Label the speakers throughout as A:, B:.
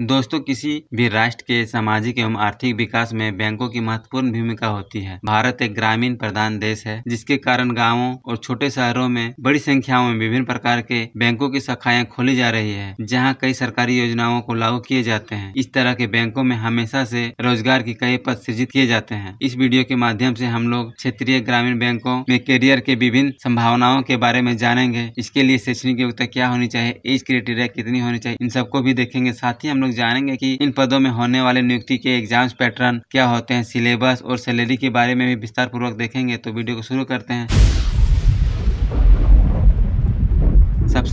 A: दोस्तों किसी भी राष्ट्र के सामाजिक एवं आर्थिक विकास में बैंकों की महत्वपूर्ण भूमिका होती है भारत एक ग्रामीण प्रधान देश है जिसके कारण गांवों और छोटे शहरों में बड़ी संख्याओं में विभिन्न प्रकार के बैंकों की शाखाएं खोली जा रही है जहां कई सरकारी योजनाओं को लागू किए जाते हैं इस तरह के बैंकों में हमेशा से रोजगार के कई पद सृजित किए जाते हैं इस वीडियो के माध्यम से हम लोग क्षेत्रीय ग्रामीण बैंकों में करियर के विभिन्न संभावनाओं के बारे में जानेंगे इसके लिए शैक्षणिक योग्यता क्या होनी चाहिए एज क्राइटेरिया कितनी होनी चाहिए इन सबको भी देखेंगे साथ ही हम लोग लोग जानेंगे कि इन पदों में होने वाले नियुक्ति के एग्जाम्स पैटर्न क्या होते हैं सिलेबस और सैलरी के बारे में भी विस्तार पूर्वक देखेंगे तो वीडियो को शुरू करते हैं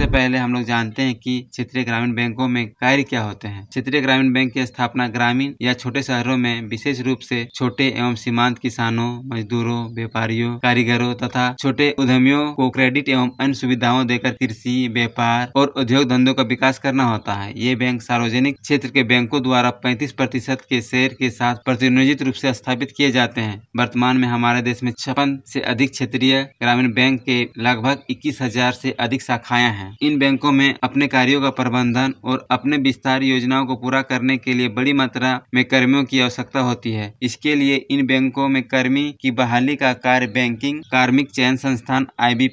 A: सबसे पहले हम लोग जानते हैं कि क्षेत्रीय ग्रामीण बैंकों में कार्य क्या होते हैं क्षेत्रीय ग्रामीण बैंक की स्थापना ग्रामीण या छोटे शहरों में विशेष रूप से छोटे एवं सीमांत किसानों मजदूरों व्यापारियों कारीगरों तथा छोटे उद्यमियों को क्रेडिट एवं अन्य सुविधाओं देकर कृषि व्यापार और उद्योग धंधों का विकास करना होता है ये बैंक सार्वजनिक क्षेत्र के बैंकों द्वारा पैंतीस प्रतिशत के शेयर के साथ प्रतिनियोजित रूप से स्थापित किए जाते हैं वर्तमान में हमारे देश में छप्पन से अधिक क्षेत्रीय ग्रामीण बैंक के लगभग इक्कीस हजार से अधिक शाखाएं हैं इन बैंकों में अपने कार्यों का प्रबंधन और अपने विस्तार योजनाओं को पूरा करने के लिए बड़ी मात्रा में कर्मियों की आवश्यकता होती है इसके लिए इन बैंकों में कर्मी की बहाली का कार्य बैंकिंग कार्मिक चयन संस्थान आई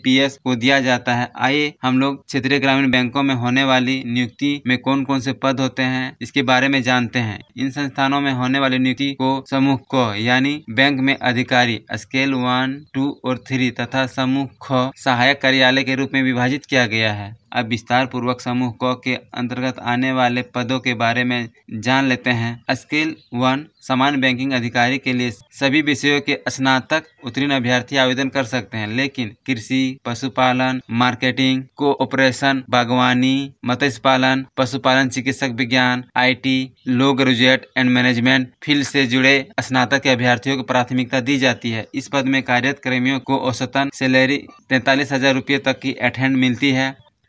A: को दिया जाता है आइए हम लोग क्षेत्रीय ग्रामीण बैंकों में होने वाली नियुक्ति में कौन कौन से पद होते हैं इसके बारे में जानते हैं इन संस्थानों में होने वाली नियुक्ति को समूह क यानी बैंक में अधिकारी स्केल वन टू और थ्री तथा समूह ख सहायक कार्यालय के रूप में विभाजित किया गया है है अब विस्तार पूर्वक समूह क के अंतर्गत आने वाले पदों के बारे में जान लेते हैं स्किल वन समान बैंकिंग अधिकारी के लिए सभी विषयों के स्नातक उत्तीर्ण अभ्यर्थी आवेदन कर सकते हैं लेकिन कृषि पशुपालन मार्केटिंग को ऑपरेशन बागवानी मत्स्य पालन पशुपालन चिकित्सक विज्ञान IT law graduate and management field से जुड़े स्नातक के अभ्यर्थियों को प्राथमिकता दी जाती है इस पद में कार्यरत कर्मियों को औसतन सैलरी तैतालीस हजार रूपए तक की अटेंड मिलती है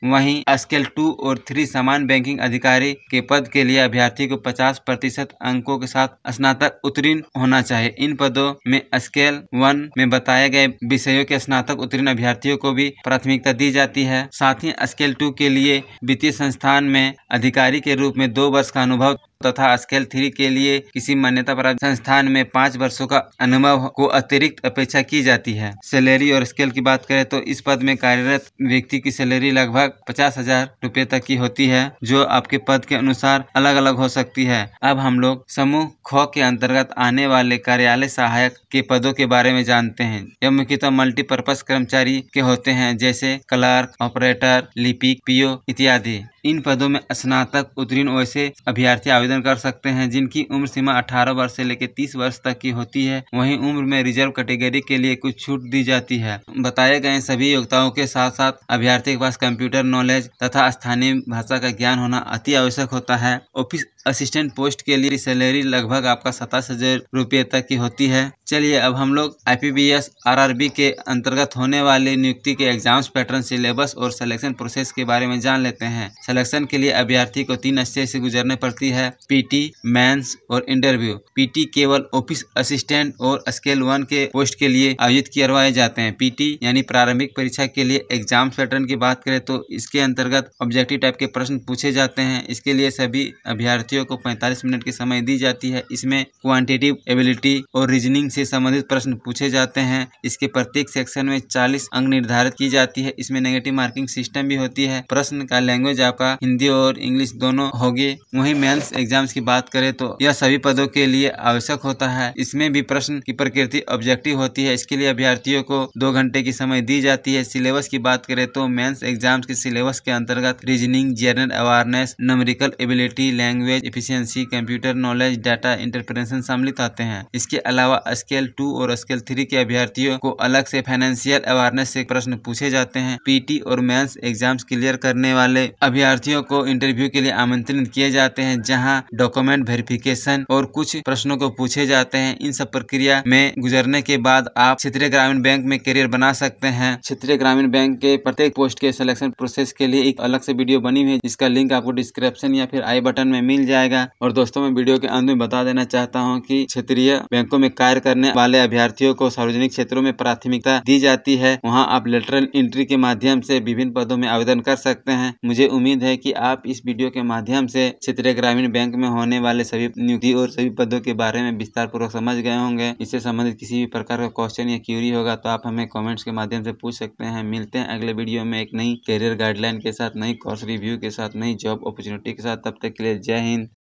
A: वहीं स्केल टू और थ्री समान बैंकिंग अधिकारी के पद के लिए अभ्यर्थी को 50 प्रतिशत अंकों के साथ स्नातक उत्तीर्ण होना चाहिए इन पदों में स्केल वन में बताए गए विषयों के स्नातक उत्तीर्ण अभ्यर्थियों को भी प्राथमिकता दी जाती है साथ ही स्केल टू के लिए वित्तीय संस्थान में अधिकारी के रूप में दो वर्ष का अनुभव तथा स्केल थ्री के लिए किसी मान्यता प्राप्त संस्थान में पाँच वर्षों का अनुभव को अतिरिक्त अपेक्षा की जाती है सैलरी और स्केल की बात करें तो इस पद में कार्यरत व्यक्ति की सैलरी लगभग पचास हजार रूपए तक की होती है जो आपके पद के अनुसार अलग अलग हो सकती है अब हम लोग समूह ख के अंतर्गत आने वाले कार्यालय सहायक के पदों के बारे में जानते हैं यह मुख्यतः मल्टीपर्पज कर्मचारी के होते हैं जैसे क्लर्क ऑपरेटर लिपिक पीओ इत्यादि इन पदों में स्नातक उत्तीर्ण वैसे अभ्यर्थी आवेदन कर सकते हैं जिनकी उम्र सीमा 18 वर्ष से लेकर 30 वर्ष तक की होती है वहीं उम्र में रिजर्व कैटेगरी के लिए कुछ छूट दी जाती है बताए गए सभी योग्यताओं के साथ साथ अभ्यर्थी के पास कंप्यूटर नॉलेज तथा स्थानीय भाषा का ज्ञान होना अति आवश्यक होता है ऑफिस असिस्टेंट पोस्ट के लिए सैलरी लगभग आपका सतास हजार रुपये तक की होती है चलिए अब हम लोग I P B S R R B के अंतर्गत होने वाले नियुक्ति के एग्जाम्स पैटर्न सिलेबस और सिलेक्शन प्रोसेस के बारे में जान लेते हैं सिलेक्शन के लिए अभ्यर्थी को तीन स्टेज से गुजरने पड़ती है पीटी मेंस और इंटरव्यू पीटी केवल ऑफिस असिस्टेंट और स्केल वन के पोस्ट के लिए आयोजित करवाए जाते हैं पीटी यानी प्रारंभिक परीक्षा के लिए एग्जाम पैटर्न की बात करें तो इसके अंतर्गत ऑब्जेक्टिव टाइप के प्रश्न पूछे जाते हैं इसके लिए सभी अभ्यर्थियों को पैंतालीस मिनट की समय दी जाती है इसमें क्वान्टिटिव एबिलिटी और रीजनिंग से संबंधित प्रश्न पूछे जाते हैं इसके प्रत्येक सेक्शन में चालीस अंक निर्धारित की जाती है इसमें नेगेटिव मार्किंग सिस्टम भी होती है प्रश्न का लैंग्वेज आप आपका हिंदी और इंग्लिश दोनों होगी वही मेन्स एग्जाम्स की बात करें तो यह सभी पदों के लिए आवश्यक होता है इसमें भी प्रश्न की प्रकृति ऑब्जेक्टिव होती है इसके लिए अभ्यर्थियों को दो घंटे की समय दी जाती है सिलेबस की बात करें तो मेंस एग्जाम्स के सिलेबस के अंतर्गत reasoning general awareness numerical ability language efficiency computer knowledge data interpretation शामिल आते हैं इसके अलावा स्केल टू और स्केल थ्री के अभ्यर्थियों को अलग से फाइनेंशियल अवेयरनेस से प्रश्न पूछे जाते हैं पीटी और मेन्स एग्जाम्स क्लियर करने वाले अभ्यर्थी परीक्षार्थियों को इंटरव्यू के लिए आमंत्रित किए जाते हैं जहां डॉक्यूमेंट वेरिफिकेशन और कुछ प्रश्नों को पूछे जाते हैं इन सब प्रक्रिया में गुजरने के बाद आप क्षेत्रीय ग्रामीण बैंक में करियर बना सकते हैं क्षेत्रीय ग्रामीण बैंक के प्रत्येक पोस्ट के सिलेक्शन प्रोसेस के लिए एक अलग से वीडियो बनी हुई है जिसका लिंक आपको डिस्क्रिप्शन या फिर आई बटन में मिल जाएगा और दोस्तों में वीडियो के अंत में बता देना चाहता हूँ की क्षेत्रीय बैंकों में कार्य करने वाले अभ्यार्थियों को सार्वजनिक क्षेत्रों में प्राथमिकता दी जाती है वहाँ आप लेटरल एंट्री के माध्यम से विभिन्न पदों में आवेदन कर सकते हैं मुझे उम्मीद उम्मीद है कि आप इस वीडियो के माध्यम से क्षेत्रीय ग्रामीण बैंक में होने वाले सभी नियुक्ति और सभी पदों के बारे में विस्तार पूर्वक समझ गए होंगे इससे संबंधित किसी भी प्रकार का क्वेश्चन या क्यूरी होगा तो आप हमें कॉमेंट्स के माध्यम से पूछ सकते हैं मिलते हैं अगले वीडियो में एक नई करियर गाइडलाइन के साथ नई कोर्स रिव्यू के साथ नई जॉब अपॉर्चुनिटी के साथ तब तक के लिए जय हिंद